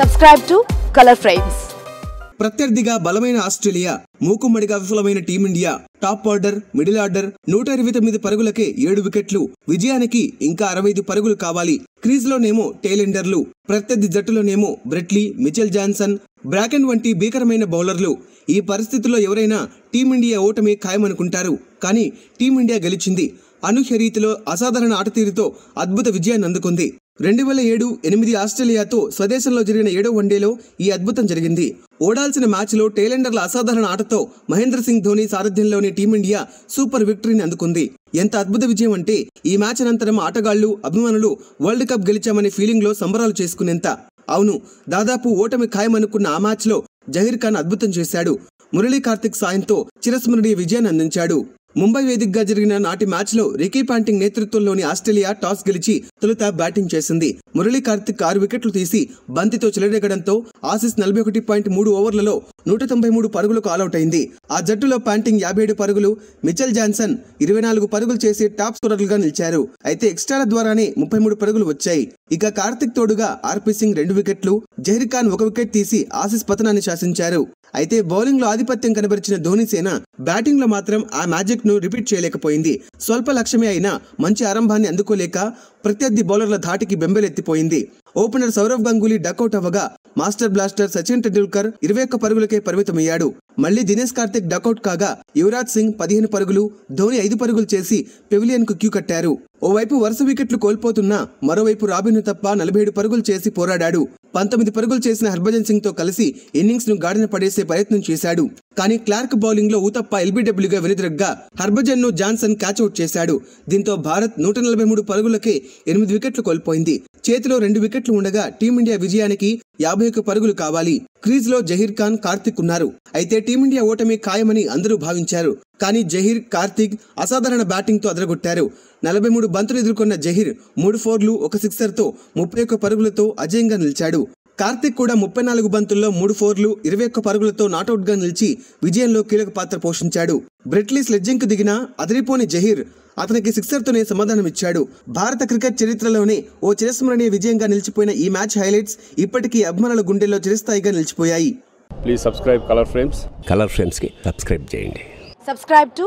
subscribe to colour frames ప్రత్యర్థిగా బలమైన Australia మూకుమ్మడిగా విఫలమైన team India top order middle order నూట ఇరవై తొమ్మిది పరుగులకే ఏడు వికెట్లు విజయానికి ఇంకా అరవై ఐదు పరుగులు కావాలి క్రీజ్లోనేమో టేలెండర్లు ప్రత్యర్థి జట్టులోనేమో బ్రెట్లీ మిచెల్ జాన్సన్ బ్రాకెన్ వంటి భీకరమైన బౌలర్లు ఈ పరిస్థితుల్లో ఎవరైనా టీమిండియా ఓటమి ఖాయమనుకుంటారు కానీ టీమిండియా గెలిచింది అనూహ్య రీతిలో అసాధారణ ఆటతీరుతో అద్భుత విజయాన్ని అందుకుంది రెండు వేల ఏడు ఎనిమిది ఆస్ట్రేలియాతో స్వదేశంలో జరిగిన ఏడో వన్డేలో ఈ అద్భుతం జరిగింది ఓడాల్సిన మ్యాచ్లో టేలెండర్ల అసాధారణ ఆటతో మహేంద్ర సింగ్ ధోని సారథ్యంలోని టీమిండియా సూపర్ విక్టరీని అందుకుంది ఎంత అద్భుత విజయం అంటే ఈ మ్యాచ్ అనంతరం ఆటగాళ్లు అభిమానులు వరల్డ్ కప్ గెలిచామనే ఫీలింగ్లో సంబరాలు చేసుకునేంత అవును దాదాపు ఓటమి ఖాయమనుకున్న ఆ మ్యాచ్లో జహీర్ ఖాన్ అద్భుతం చేశాడు మురళీ కార్తిక్ సాయంతో చిరస్మరణీయ విజయాన్ని అందించాడు ముంబై వేదికగా జరిగిన నాటి మ్యాచ్లో రికీ పాంటింగ్ నేతృత్వంలోని ఆస్ట్రేలియా టాస్ గెలిచి తొలుత బ్యాటింగ్ చేసింది మురళీ కార్తిక్ ఆరు వికెట్లు తీసి బంతితో చెలరేగడంతో ఆసిస్ నలభై ఒకటి పాయింట్ మూడు ఓవర్లలో నూట తొంభై మూడు పరుగులకు ఆలౌట్ అయింది ఆ జట్టులో పాంటింగ్ యాభై ఏడు పరుగులు మిచెల్ జాన్సన్ ఇరవై నాలుగు పరుగులు చేసి టాప్ స్కోరర్లుగా నిలిచారు అయితే ఎక్స్ట్రాల ద్వారానే ముప్పై మూడు పరుగులు వచ్చాయి ఇక కార్తిక్ తోడుగా ఆర్పీ సింగ్ రెండు వికెట్లు జహీర్ ఖాన్ ఒక వికెట్ తీసి ఆసిస్ పతనాన్ని శాసించారు అయితే బౌలింగ్లో ఆధిపత్యం కనబరిచిన ధోని సేన బ్యాటింగ్లో మాత్రం ఆ మ్యాజిక్ను రిపీట్ చేయలేకపోయింది స్వల్ప లక్ష్యమే అయినా మంచి ఆరంభాన్ని అందుకోలేక ప్రత్యర్థి బౌలర్ల ధాటికి బెంబెలెత్తిపోయింది ఓపెనర్ సౌరవ్ గంగూలీ డకౌట్ అవ్వగా మాస్టర్ బ్లాస్టర్ సచిన్ టెండూల్కర్ ఇరవై ఒక్క పరుగులకే పరిమితమయ్యాడు మళ్లీ దినేష్ కార్తిక్ డకౌట్ కాగా యువరాజ్ సింగ్ పదిహేను పరుగులు ధోని ఐదు పరుగులు చేసి పెవిలియన్కు క్యూ కట్టారు ఓవైపు వరుస వికెట్లు కోల్పోతున్నా మరోవైపు రాబిన్ తప్ప నలభై ఏడు పరుగులు చేసి పోరాడాడు పంతొమ్మిది పరుగులు చేసిన హర్భజన్ సింగ్తో కలిసి ఇన్నింగ్స్ను గాడిన పడేసే ప్రయత్నం చేశాడు కానీ క్లార్క్ బౌలింగ్లో ఊతప్ప ఎల్బీడబ్ల్యూగా హర్భజన్ ను జాన్సన్ క్యాచ్అవుట్ చేశాడు దీంతో భారత్ నూట నలభై మూడు పరుగులకే ఎనిమిది వికెట్లు కోల్పోయింది చేతిలో రెండు వికెట్లు ఉండగా టీమిండియా విజయానికి యాభై ఒక్క పరుగులు కావాలి క్రీజ్లో జహీర్ ఖాన్ కార్తిక్ ఉన్నారు అయితే టీమిండియా ఓటమి ఖాయమని అందరూ భావించారు కానీ జహీర్ కార్తిక్ అసాధారణ బ్యాటింగ్తో అదరగొట్టారు నలభై మూడు బంతులు ఎదుర్కొన్న జహీర్ మూడు ఫోర్లు ఒక సిక్సర్తో ముప్పై ఒక్క పరుగులతో అజయంగా నిలిచాడు కార్తిక్ కూడా ముప్పై నాలుగు బంతుల్లో మూడు ఫోర్లు ఇరవై ఒక్క పరుగులతో నాటౌట్గా నిలిచి విజయంలో కీలక పాత్ర పోషించాడు బ్రిట్లీ స్లెడ్జింగ్కు దిగిన అదిరిపోని జహీర్ అతనికి సిక్సర్తోనే సమాధానమిచ్చాడు భారత క్రికెట్ చరిత్రలోనే ఓ చిరస్మరణీయ విజయంగా నిలిచిపోయిన ఈ మ్యాచ్ హైలైట్స్ ఇప్పటికీ అభిమానుల గుండెల్లో చిరస్థాయిగా నిలిచిపోయాయి please subscribe colour frames colour ఫ్రేమ్స్కి సబ్స్క్రైబ్ చేయండి సబ్స్క్రైబ్ టు